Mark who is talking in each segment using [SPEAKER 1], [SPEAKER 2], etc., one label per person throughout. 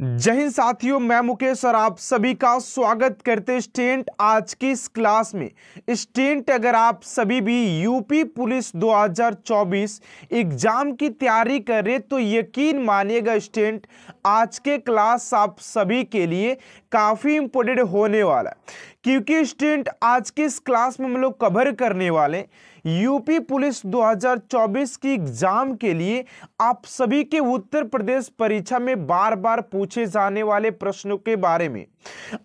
[SPEAKER 1] हम्म। जय हिंद साथियों मैं मुकेश और आप सभी का स्वागत करते स्टेंट आज की इस क्लास में स्टेंट अगर आप सभी भी यूपी पुलिस 2024 एग्जाम की तैयारी कर रहे तो यकीन मानिएगा स्टेंट आज के क्लास आप सभी के लिए काफ़ी इम्पोर्टेंट होने वाला है क्योंकि स्टेंट आज के इस क्लास में हम लोग कवर करने वाले यूपी पुलिस 2024 की एग्जाम के लिए आप सभी के उत्तर प्रदेश परीक्षा में बार बार पूछे जाने वाले प्रश्नों के बारे में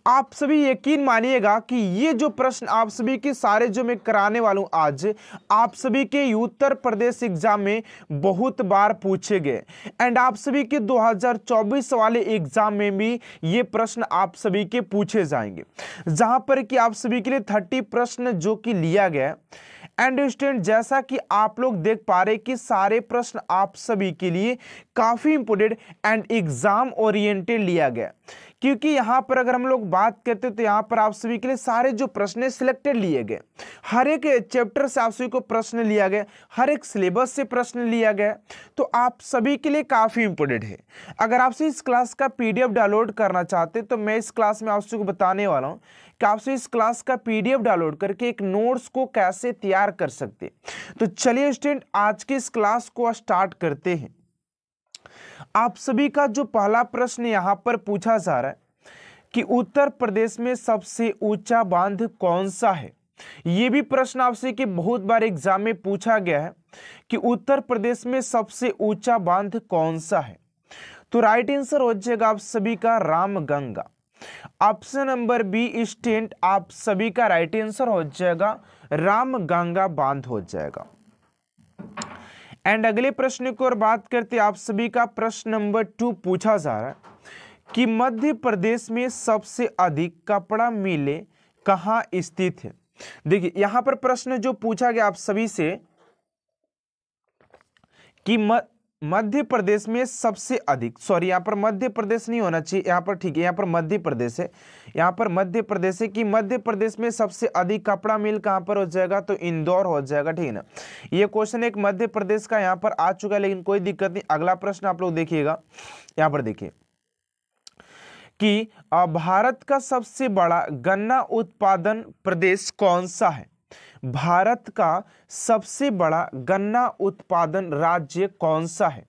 [SPEAKER 1] आप सभी यकीन मानिएगा कि ये जो प्रश्न आप सभी के सारे जो मैं कराने वाला हूँ आज आप सभी के उत्तर प्रदेश एग्जाम में बहुत बार पूछे गए एंड आप सभी के 2024 वाले एग्जाम में भी ये प्रश्न आप सभी के पूछे जाएंगे जहां पर कि आप सभी के लिए 30 प्रश्न जो कि लिया गया एंड स्टूडेंट जैसा कि आप लोग देख पा रहे कि सारे प्रश्न आप सभी के लिए काफ़ी इंपोर्टेंट एंड एग्ज़ाम ओरिएंटेड लिया गया क्योंकि यहाँ पर अगर हम लोग बात करते हैं तो यहाँ पर आप सभी के लिए सारे जो प्रश्न सिलेक्टेड लिए गए हर एक चैप्टर से आप सभी को प्रश्न लिया गया हर एक सिलेबस से प्रश्न लिया गया तो आप सभी के लिए काफ़ी इंपोर्टेंट है अगर आपसे इस क्लास का पीडीएफ डाउनलोड करना चाहते तो मैं इस क्लास में आप सभी को बताने वाला हूँ कि आपसे इस क्लास का पी डाउनलोड करके एक नोट्स को कैसे तैयार कर सकते तो चलिए स्टूडेंट आज के इस क्लास को स्टार्ट करते हैं आप सभी का जो पहला प्रश्न यहाँ पर पूछा जा रहा है कि उत्तर प्रदेश में सबसे ऊंचा बांध कौन सा है ये भी प्रश्न आपसे कि बहुत बार एग्जाम में पूछा गया है कि उत्तर प्रदेश में सबसे ऊंचा बांध कौन सा है तो राइट आंसर हो जाएगा आप सभी का Ramganga option number B student आप सभी का राइट आंसर हो जाएगा रामगंगा बांध हो जाएगा एंड अगले प्रश्न की ओर बात करते आप सभी का प्रश्न नंबर टू पूछा जा रहा है कि मध्य प्रदेश में सबसे अधिक कपड़ा मेले कहाँ स्थित है देखिए यहाँ पर प्रश्न जो पूछा गया आप सभी से कि मध्य प्रदेश में सबसे अधिक सॉरी यहाँ पर मध्य प्रदेश नहीं होना चाहिए यहाँ पर ठीक है यहाँ पर मध्य प्रदेश है यहाँ पर मध्य प्रदेश है कि मध्य प्रदेश में सबसे अधिक कपड़ा मिल कहाँ पर हो जाएगा तो इंदौर हो जाएगा ठीक है ना ये क्वेश्चन एक मध्य प्रदेश का यहाँ पर आ चुका है लेकिन कोई दिक्कत नहीं अगला प्रश्न आप लोग देखिएगा यहाँ पर देखिए कि भारत का सबसे बड़ा गन्ना उत्पादन प्रदेश कौन सा है भारत का सबसे बड़ा गन्ना उत्पादन राज्य कौन सा है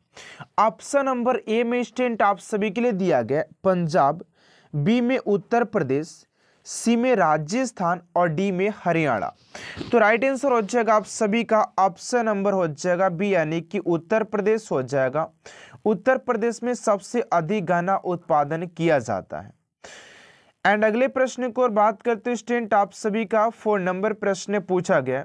[SPEAKER 1] ऑप्शन नंबर ए में स्टेंट आप सभी के लिए दिया गया पंजाब बी में उत्तर प्रदेश सी में राजस्थान और डी में हरियाणा तो राइट आंसर हो जाएगा आप सभी का ऑप्शन नंबर हो जाएगा बी यानी कि उत्तर प्रदेश हो जाएगा उत्तर प्रदेश में सबसे अधिक गन्ना उत्पादन किया जाता है एंड अगले प्रश्न को और बात करते हैं स्टेंट आप सभी का फोर नंबर प्रश्न पूछा गया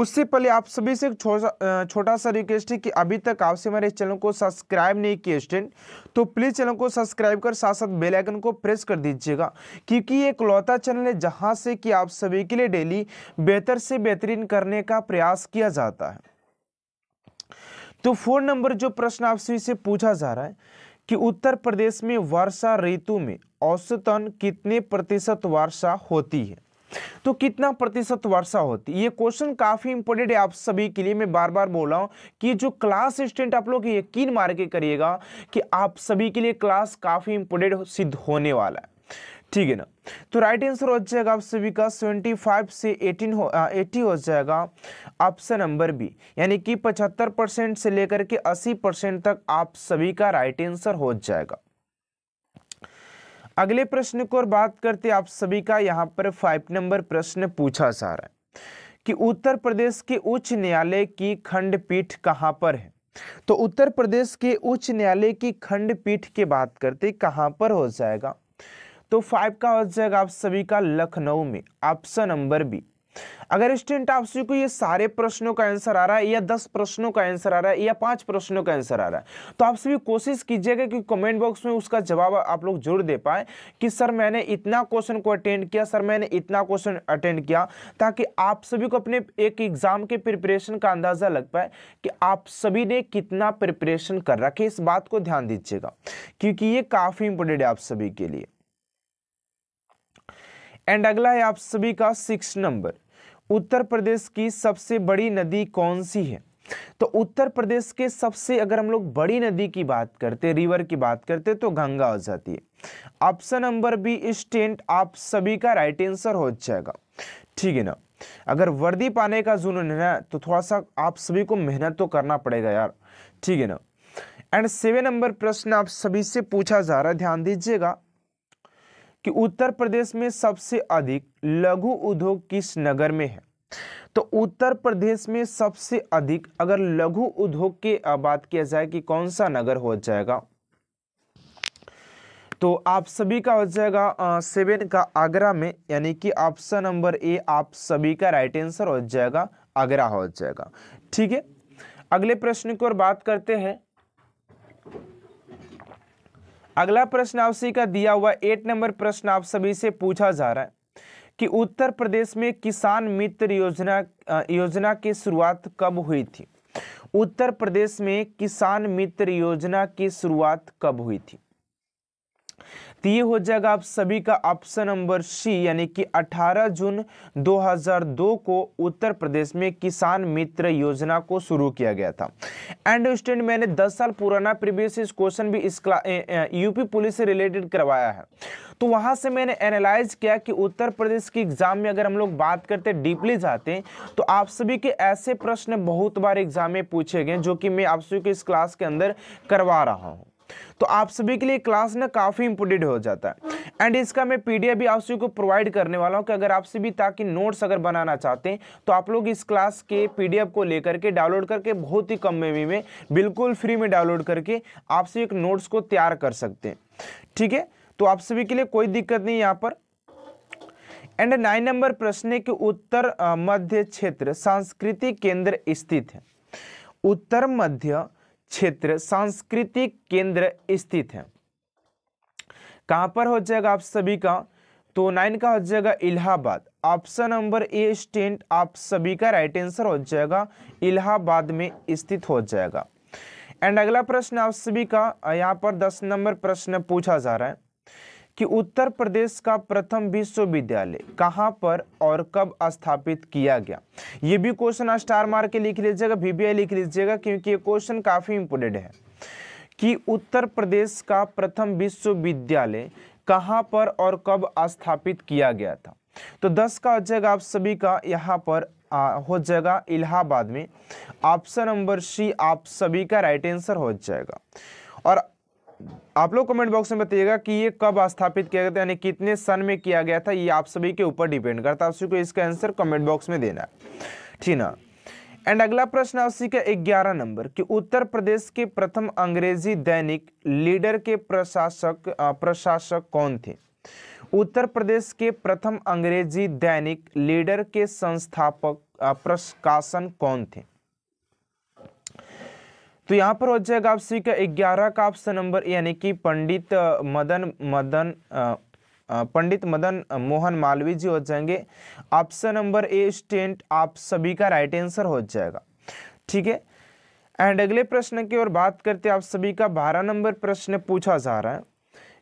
[SPEAKER 1] उससे पहले आप सभी से छोटा छोटा सा रिक्वेस्ट है कि अभी तक आपसे हमारे चैनल को सब्सक्राइब नहीं किए स्टेंट तो प्लीज़ चैनल को सब्सक्राइब कर साथ साथ बेल आइकन को प्रेस कर दीजिएगा क्योंकि ये इकलौता चैनल है जहाँ से कि आप सभी के लिए डेली बेहतर से बेहतरीन करने का प्रयास किया जाता है तो फोर नंबर जो प्रश्न आप सभी से पूछा जा रहा है कि उत्तर प्रदेश में वर्षा ऋतु में औसतन कितने प्रतिशत वर्षा होती है तो कितना प्रतिशत वर्षा होती है ये क्वेश्चन काफ़ी इंपोर्टेंट है आप सभी के लिए मैं बार बार बोल रहा हूँ कि जो क्लास स्टूडेंट आप लोग यकीन मार के करिएगा कि आप सभी के लिए क्लास काफ़ी इंपोर्टेंट सिद्ध होने वाला है ठीक है ना तो राइट आंसर हो जाएगा आप सभी का सेवेंटी फाइव से एटीन हो एटी हो जाएगा ऑप्शन नंबर बी यानी कि पचहत्तर परसेंट से लेकर के अस्सी परसेंट तक आप सभी का राइट आंसर हो जाएगा अगले प्रश्न को और बात करते आप सभी का यहाँ पर फाइव नंबर प्रश्न पूछा जा रहा है कि उत्तर प्रदेश के उच्च न्यायालय की खंडपीठ कहाँ पर है तो उत्तर प्रदेश के उच्च न्यायालय की खंडपीठ की बात करते कहाँ पर हो जाएगा तो फाइव का हो जाएगा आप सभी का लखनऊ में ऑप्शन नंबर बी अगर स्टूडेंट आप सभी को ये सारे प्रश्नों का आंसर आ रहा है या दस प्रश्नों का आंसर आ रहा है या पांच प्रश्नों का आंसर आ रहा है तो आप सभी कोशिश कीजिएगा कि कमेंट बॉक्स में उसका जवाब आप लोग जरूर दे पाए कि सर मैंने इतना क्वेश्चन को अटेंड किया सर मैंने इतना क्वेश्चन अटेंड किया ताकि आप सभी को अपने एक एग्जाम के प्रिपरेशन का अंदाजा लग पाए कि आप सभी ने कितना प्रिपरेशन कर रखे इस बात को ध्यान दीजिएगा क्योंकि ये काफ़ी इंपोर्टेंट है आप सभी के लिए एंड अगला है आप सभी का सिक्स नंबर उत्तर प्रदेश की सबसे बड़ी नदी कौन सी है तो उत्तर प्रदेश के सबसे अगर हम लोग बड़ी नदी की बात करते रिवर की बात करते तो गंगा हो जाती है ऑप्शन नंबर बी स्टेंट आप सभी का राइट आंसर हो जाएगा ठीक है ना अगर वर्दी पाने का जुनून है ना तो थोड़ा सा आप सभी को मेहनत तो करना पड़ेगा यार ठीक है ना एंड सेवन नंबर प्रश्न आप सभी से पूछा जा रहा है ध्यान दीजिएगा कि उत्तर प्रदेश में सबसे अधिक लघु उद्योग किस नगर में है तो उत्तर प्रदेश में सबसे अधिक अगर लघु उद्योग के बात किया जाए कि कौन सा नगर हो जाएगा तो आप सभी का हो जाएगा आ, सेवन का आगरा में यानी कि ऑप्शन नंबर ए आप सभी का राइट आंसर हो जाएगा आगरा हो जाएगा ठीक है अगले प्रश्न की ओर बात करते हैं अगला प्रश्न आपसी का दिया हुआ एट नंबर प्रश्न आप सभी से पूछा जा रहा है कि उत्तर प्रदेश में किसान मित्र योजना योजना की शुरुआत कब हुई थी उत्तर प्रदेश में किसान मित्र योजना की शुरुआत कब हुई थी तो ये हो जाएगा आप सभी का ऑप्शन नंबर सी यानी कि 18 जून 2002 को उत्तर प्रदेश में किसान मित्र योजना को शुरू किया गया था एंड स्टैंड मैंने 10 साल पुराना प्रीवियस क्वेश्चन भी इस यूपी पुलिस से रिलेटेड करवाया है तो वहाँ से मैंने एनालाइज किया कि उत्तर प्रदेश के एग्जाम में अगर हम लोग बात करते डीपली जाते तो आप सभी के ऐसे प्रश्न बहुत बार एग्जाम में पूछे गए जो कि मैं आप सभी को इस क्लास के अंदर करवा रहा हूँ तो आप सभी के लिए क्लास ना काफ़ी इंपोर्टेंट हो जाता है एंड इसका मैं पी भी आप सभी को प्रोवाइड करने वाला हूँ कि अगर आप सभी ताकि नोट्स अगर बनाना चाहते हैं तो आप लोग इस क्लास के पी को लेकर के डाउनलोड करके बहुत ही कम में में बिल्कुल फ्री में डाउनलोड करके आप सभी एक नोट्स को तैयार कर सकते हैं ठीक है तो आप सभी के लिए कोई दिक्कत नहीं यहाँ पर एंड नाइन नंबर प्रश्न के उत्तर मध्य क्षेत्र सांस्कृतिक केंद्र स्थित है उत्तर मध्य क्षेत्र सांस्कृतिक केंद्र स्थित है कहां पर हो जाएगा आप सभी का तो नाइन का हो जाएगा Allahabad option number A student आप सभी का राइट आंसर हो जाएगा इलाहाबाद में स्थित हो जाएगा एंड अगला प्रश्न आप सभी का यहां पर दस नंबर प्रश्न पूछा जा रहा है कि उत्तर प्रदेश का प्रथम विश्वविद्यालय कहाँ पर और कब स्थापित किया गया ये भी क्वेश्चन स्टार मार के लिख लीजिएगा वीबीआई लिख लीजिएगा क्योंकि ये क्वेश्चन काफ़ी इंपोर्टेंट है कि उत्तर प्रदेश का प्रथम विश्वविद्यालय कहाँ पर और कब स्थापित किया गया था तो दस का जगह आप सभी का यहाँ पर आ, हो जाएगा इलाहाबाद में ऑप्शन नंबर सी आप सभी का राइट आंसर हो जाएगा और आप लोग कमेंट बॉक्स में बताइएगा कि ये कब स्थापित किया गया था यानी कितने सन में किया गया था ये आप सभी के ऊपर डिपेंड करता है आप सभी को इसका आंसर कमेंट बॉक्स में देना है ठीक ना एंड अगला प्रश्न आपसी का ग्यारह नंबर कि उत्तर प्रदेश के प्रथम अंग्रेजी दैनिक लीडर के प्रशासक प्रशासक कौन थे उत्तर प्रदेश के प्रथम अंग्रेजी दैनिक लीडर के संस्थापक प्रकाशन कौन थे तो यहाँ पर हो जाएगा आप सी का ग्यारह का ऑप्शन नंबर यानी कि पंडित मदन मदन पंडित मदन मोहन मालवीय जी हो जाएंगे ऑप्शन नंबर ए स्टेंट आप सभी का राइट आंसर हो जाएगा ठीक है एंड अगले प्रश्न की ओर बात करते आप सभी का बारह नंबर प्रश्न पूछा जा रहा है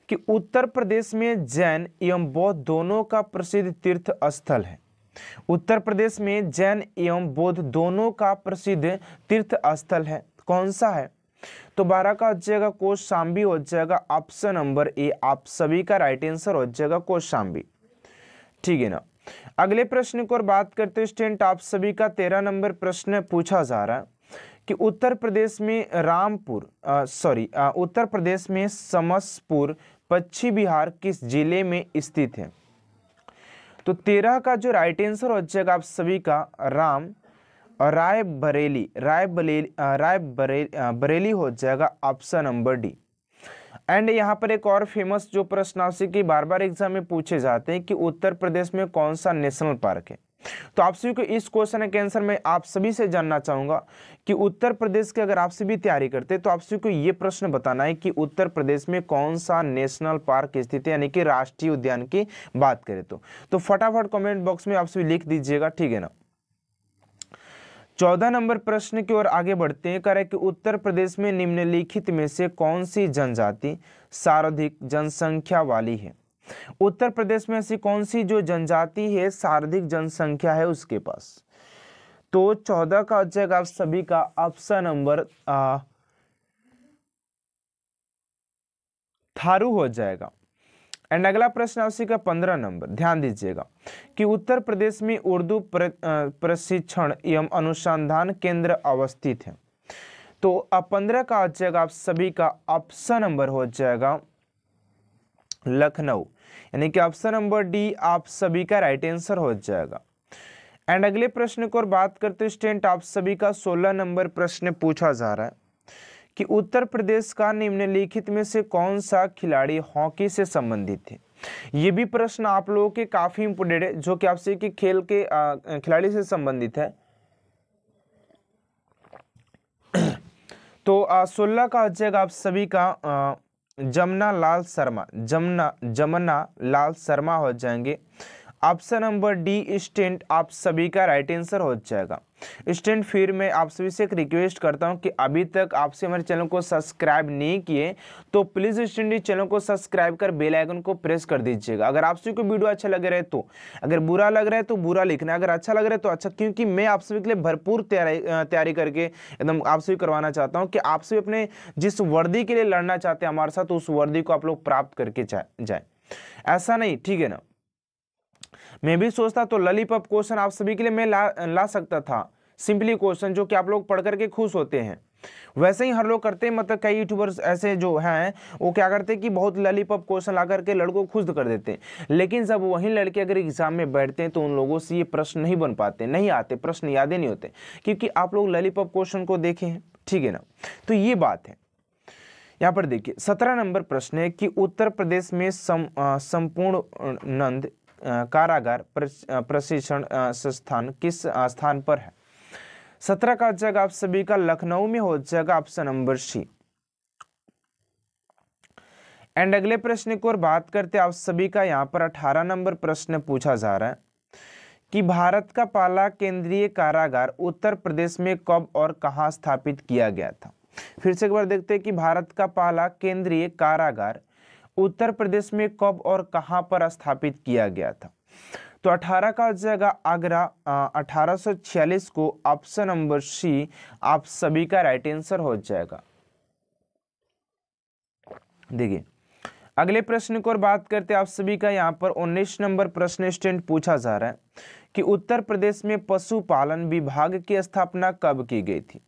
[SPEAKER 1] कि उत्तर प्रदेश में जैन एवं बौद्ध दोनों का प्रसिद्ध तीर्थ स्थल है उत्तर प्रदेश में जैन एवं बौद्ध दोनों का प्रसिद्ध तीर्थ स्थल है कौन सा है तो बारह का हो जाएगा कोशाम्बी हो जाएगा ऑप्शन नंबर ए आप सभी का राइट आंसर हो जाएगा कोशाम्बी ठीक है ना अगले प्रश्न की ओर बात करते स्टेंट आप सभी का तेरह नंबर प्रश्न पूछा जा रहा है कि उत्तर प्रदेश में रामपुर सॉरी उत्तर प्रदेश में समसपुर पश्चिम बिहार किस जिले में स्थित है तो तेरह का जो राइट आंसर हो जाएगा आप सभी का राम राय बरेली राय बरेली राय बरेली बरेली हो जाएगा ऑप्शन नंबर डी एंड यहाँ पर एक और फेमस जो प्रश्न आपसे कि बार बार एग्जाम में पूछे जाते हैं कि उत्तर प्रदेश में कौन सा नेशनल पार्क है तो आप सभी को इस क्वेश्चन के आंसर में आप सभी से जानना चाहूँगा कि उत्तर प्रदेश की अगर आप सभी तैयारी करते तो आप सभी को ये प्रश्न बताना है कि उत्तर प्रदेश में कौन सा नेशनल पार्क स्थित है यानी कि राष्ट्रीय उद्यान की बात करें तो, तो फटाफट कमेंट बॉक्स में आप सभी लिख दीजिएगा ठीक है ना चौदह नंबर प्रश्न की ओर आगे बढ़ते हैं करें कि उत्तर प्रदेश में निम्नलिखित में से कौन सी जनजाति सर्वाधिक जनसंख्या वाली है उत्तर प्रदेश में ऐसी कौन सी जो जनजाति है सर्वाधिक जनसंख्या है उसके पास तो चौदह का जगह आप सभी का ऑप्शन नंबर थारू हो जाएगा एंड अगला प्रश्न है उसी का पंद्रह नंबर ध्यान दीजिएगा कि उत्तर प्रदेश में उर्दू प्रशिक्षण एवं अनुसंधान केंद्र अवस्थित है तो अब पंद्रह का हो जाएगा आप सभी का ऑप्शन नंबर हो जाएगा लखनऊ यानी कि ऑप्शन नंबर डी आप सभी का राइट आंसर हो जाएगा एंड अगले प्रश्न को और बात करते स्टेंट आप सभी का सोलह नंबर प्रश्न पूछा जा रहा है कि उत्तर प्रदेश का निम्नलिखित में से कौन सा खिलाड़ी हॉकी से संबंधित है ये भी प्रश्न आप लोगों के काफ़ी इंपोर्टेंट है जो कि आपसे कि खेल के खिलाड़ी से संबंधित है तो सोलह का हो जाएगा आप सभी का आ, जमना लाल शर्मा जमना जमना लाल शर्मा हो जाएंगे ऑप्शन नंबर डी स्टेंट आप सभी का राइट आंसर हो जाएगा स्टेंट फिर मैं आप सभी से एक रिक्वेस्ट करता हूं कि अभी तक आपसे हमारे चैनल को सब्सक्राइब नहीं किए तो प्लीज़ स्टेंट इस चैनल को सब्सक्राइब कर बेल आइकन को प्रेस कर दीजिएगा अगर आप सभी को वीडियो अच्छा लग रहा है तो अगर बुरा लग रहा है तो बुरा लिखना अगर अच्छा लग रहा है तो अच्छा क्योंकि मैं आप सभी के लिए भरपूर तैयारी तैयारी करके एकदम आप सभी करवाना चाहता हूँ कि आप सभी अपने जिस वर्दी के लिए लड़ना चाहते हैं हमारे साथ उस वर्दी को आप लोग प्राप्त करके जाए ऐसा नहीं ठीक है ना मैं भी सोचता तो ललीपॉप क्वेश्चन आप सभी के लिए मैं ला ला सकता था सिंपली क्वेश्चन जो कि आप लोग पढ़ करके खुश होते हैं वैसे ही हर लोग करते हैं मतलब कई यूट्यूबर्स ऐसे जो हैं वो क्या करते हैं कि बहुत ललीपॉप क्वेश्चन ला करके लड़कों को खुश कर देते हैं लेकिन जब वही लड़के अगर एग्जाम में बैठते हैं तो उन लोगों से ये प्रश्न नहीं बन पाते नहीं आते प्रश्न यादें नहीं होते क्योंकि आप लोग ललीपॉप क्वेश्चन को देखे ठीक है ना तो ये बात है यहाँ पर देखिए सत्रह नंबर प्रश्न है कि उत्तर प्रदेश में सम, संपूर्ण नंद कारागार प्रशिक्षण संस्थान किस स्थान पर है सत्रह का जगह आप सभी का लखनऊ में हो जाएगा ऑप्शन नंबर सी एंड अगले प्रश्न की ओर बात करते आप सभी का यहाँ पर अठारह नंबर प्रश्न पूछा जा रहा है कि भारत का पाला केंद्रीय कारागार उत्तर प्रदेश में कब और कहाँ स्थापित किया गया था फिर से एक बार देखते हैं कि भारत का पाला केंद्रीय कारागार उत्तर प्रदेश में कब और कहां पर स्थापित किया गया था तो 18 का जगह आगरा अठारह को ऑप्शन नंबर सी आप सभी का राइट आंसर हो जाएगा देखिए अगले प्रश्न को और बात करते हैं आप सभी का यहाँ पर 19 नंबर प्रश्न स्टैंड पूछा जा रहा है कि उत्तर प्रदेश में पशुपालन विभाग की स्थापना कब की गई थी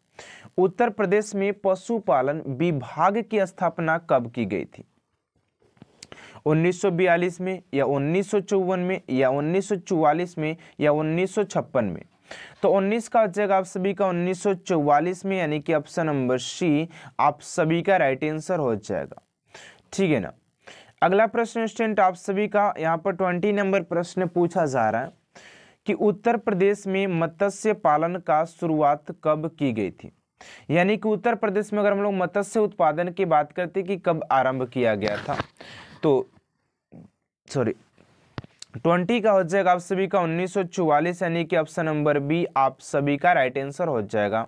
[SPEAKER 1] उत्तर प्रदेश में पशुपालन विभाग की स्थापना कब की गई थी 1942 में या उन्नीस में या उन्नीस में या उन्नीस में तो 19 का जगह आप सभी का 1944 में यानी कि ऑप्शन नंबर सी आप सभी का राइट आंसर हो जाएगा ठीक है ना अगला प्रश्न स्टूडेंट आप सभी का यहाँ पर 20 नंबर प्रश्न पूछा जा रहा है कि उत्तर प्रदेश में मत्स्य पालन का शुरुआत कब की गई थी यानी कि उत्तर प्रदेश में अगर हम लोग मत्स्य उत्पादन की बात करते कि कब आरंभ किया गया था तो सॉरी ट्वेंटी का हो जाएगा आप सभी का उन्नीस सौ चौवालीस यानी कि ऑप्शन नंबर बी आप सभी का राइट आंसर हो जाएगा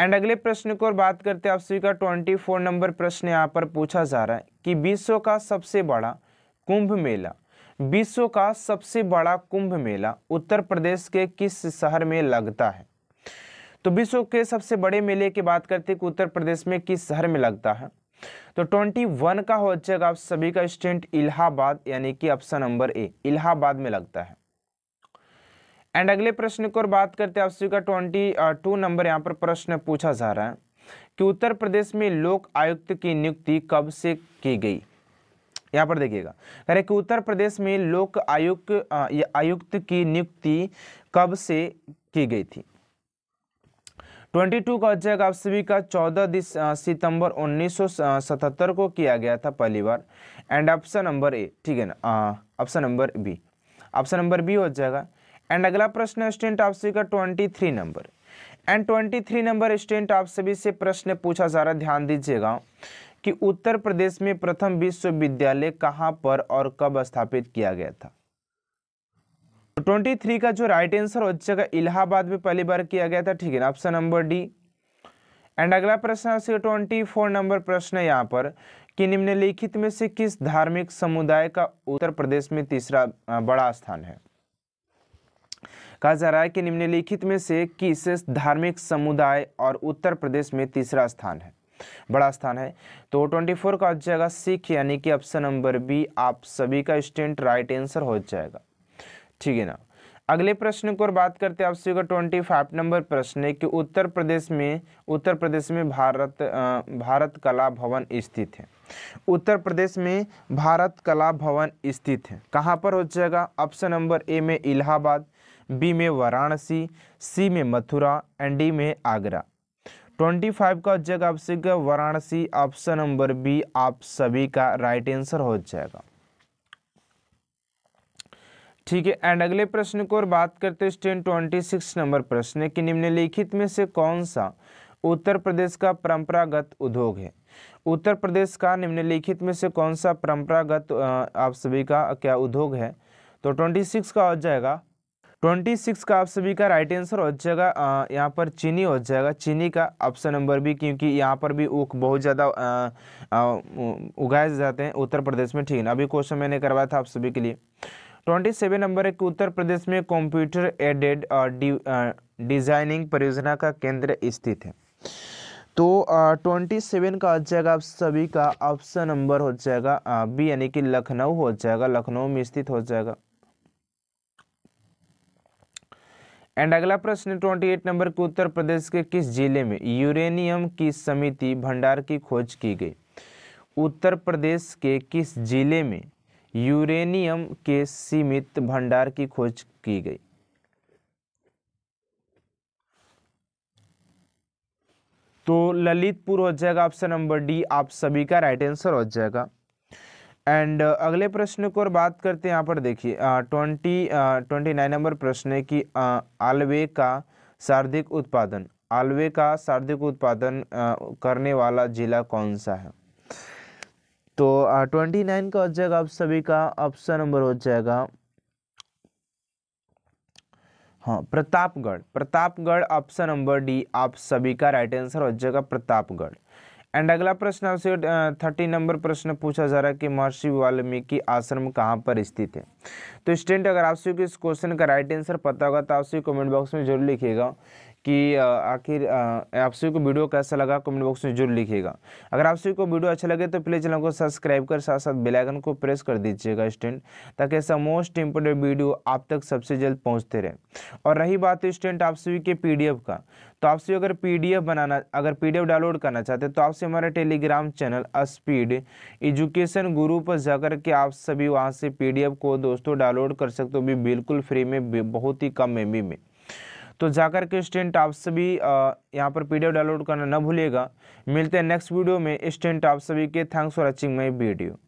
[SPEAKER 1] एंड अगले प्रश्न को और बात करते हैं आप सभी का ट्वेंटी फोर नंबर प्रश्न यहाँ पर पूछा जा रहा है कि विश्व का सबसे बड़ा कुंभ मेला विश्व का सबसे बड़ा कुंभ मेला उत्तर प्रदेश के किस शहर में लगता है तो विश्व के सबसे बड़े मेले की बात करते हैं कि उत्तर प्रदेश में किस शहर में लगता है तो 21 का हो जाएगा आप सभी का स्टेंट इलाहाबाद यानी कि ऑप्शन नंबर ए इलाहाबाद में लगता है एंड अगले प्रश्न की और बात करते हैं आप सभी का ट्वेंटी टू नंबर यहाँ पर प्रश्न पूछा जा रहा है कि उत्तर प्रदेश में लोक आयुक्त की नियुक्ति कब से की गई यहाँ पर देखिएगा अरे कि उत्तर प्रदेश में लोक आयुक्त आयुक्त की नियुक्ति कब से की गई थी ट्वेंटी टू का चेक आप सभी का चौदह सितंबर 1977 को किया गया था पहली बार एंड ऑप्शन नंबर ए ठीक है ना option number B option number B हो जाएगा एंड अगला प्रश्न स्टेंट आप सभी का twenty three number and twenty three number student आप सभी से प्रश्न पूछा जा रहा ध्यान दीजिएगा कि उत्तर प्रदेश में प्रथम विश्वविद्यालय कहाँ पर और कब स्थापित किया गया था ट्वेंटी तो थ्री का जो राइट आंसर हो जाएगा इलाहाबाद में पहली बार किया गया था ठीक है ना ऑप्शन नंबर डी एंड अगला प्रश्न ट्वेंटी फोर नंबर प्रश्न है यहाँ पर कि निम्नलिखित में से किस धार्मिक समुदाय का उत्तर प्रदेश में तीसरा बड़ा स्थान है कहा जा रहा है कि निम्नलिखित में से किस धार्मिक समुदाय और उत्तर प्रदेश में तीसरा स्थान है बड़ा स्थान है तो 24 का हो जाएगा सिख यानी कि ऑप्शन नंबर बी आप सभी का स्टेंट राइट आंसर हो जाएगा ठीक है ना अगले प्रश्न को और बात करते हैं आपसे ट्वेंटी फाइव नंबर प्रश्न है कि उत्तर प्रदेश में उत्तर प्रदेश में भारत भारत कला भवन स्थित है उत्तर प्रदेश में भारत कला भवन स्थित है कहाँ पर हो जाएगा ऑप्शन नंबर ए में इलाहाबाद बी में वाराणसी सी में मथुरा एंड डी में आगरा ट्वेंटी फाइव का हो जाएगा आपसे वाराणसी ऑप्शन नंबर बी आप सभी का राइट आंसर हो जाएगा ठीक है एंड अगले प्रश्न को और बात करते हैं स्टेन ट्वेंटी सिक्स नंबर प्रश्न कि निम्नलिखित में से कौन सा उत्तर प्रदेश का परंपरागत उद्योग है उत्तर प्रदेश का निम्नलिखित में से कौन सा परंपरागत आप सभी का क्या उद्योग है तो ट्वेंटी सिक्स का हो जाएगा ट्वेंटी सिक्स का आप सभी का राइट आंसर हो जाएगा यहाँ पर चीनी हो जाएगा चीनी का ऑप्शन नंबर भी क्योंकि यहाँ पर भी ऊख बहुत ज़्यादा उगाए जाते हैं उत्तर प्रदेश में ठीक है अभी क्वेश्चन मैंने करवाया था आप सभी के लिए ट्वेंटी सेवन नंबर है कि उत्तर प्रदेश में कंप्यूटर एडेड डिजाइनिंग परियोजना का केंद्र स्थित है तो uh, ट्वेंटी सेवन का हो जाएगा आप सभी का ऑप्शन नंबर हो जाएगा बी uh, यानी कि लखनऊ हो जाएगा लखनऊ में स्थित हो जाएगा एंड अगला प्रश्न ट्वेंटी एट नंबर के उत्तर प्रदेश के किस जिले में यूरेनियम की समिति भंडार की खोज की गई उत्तर प्रदेश के किस जिले में यूरेनियम के सीमित भंडार की खोज की गई तो ललितपुर हो जाएगा ऑप्शन नंबर डी आप सभी का राइट आंसर हो जाएगा एंड uh, अगले प्रश्न को और बात करते हैं यहाँ पर देखिए ट्वेंटी ट्वेंटी नाइन नंबर प्रश्न है कि uh, आलवे का सर्दिक उत्पादन आलवे का सर्दिक उत्पादन uh, करने वाला जिला कौन सा है तो ट्वेंटी नाइन का हो जाएगा आप सभी का ऑप्शन नंबर हो जाएगा हाँ Pratapgarh Pratapgarh option number D आप सभी का राइट आंसर हो जाएगा प्रतापगढ़ एंड अगला प्रश्न आपसे थर्टी नंबर प्रश्न पूछा जा रहा है कि महर्षि वाल्मीकि आश्रम कहाँ पर स्थित है तो स्टूडेंट अगर आप सभी को इस क्वेश्चन का राइट आंसर पता होगा तो आप सभी कमेंट बॉक्स में जरूर लिखिएगा कि आखिर आप सभी को वीडियो कैसा लगा कमेंट बॉक्स में जरूर लिखिएगा अगर आप सभी को वीडियो अच्छा लगे तो प्लीज़ चैनल को सब्सक्राइब कर साथ साथ बेलाइकन को प्रेस कर दीजिएगा स्टेंट ताकि ऐसा मोस्ट इंपॉर्टेंट वीडियो आप तक सबसे जल्द पहुँचते रहे और रही बात स्टेंट आप सभी के पी का तो सभी अगर एफ बनाना अगर एफ डाउनलोड करना चाहते हैं तो आपसे हमारा टेलीग्राम चैनल स्पीड एजुकेशन गुरु पर जाकर के आप सभी वहाँ से एफ़ को दोस्तों डाउनलोड कर सकते हो भी बिल्कुल फ्री में बहुत ही कम एम में तो जाकर के स्टेंट आप सभी यहाँ पर पीडीएफ डाउनलोड करना ना भूलिएगा मिलते हैं नेक्स्ट वीडियो में स्टेंट आप सभी के thanks for watching my video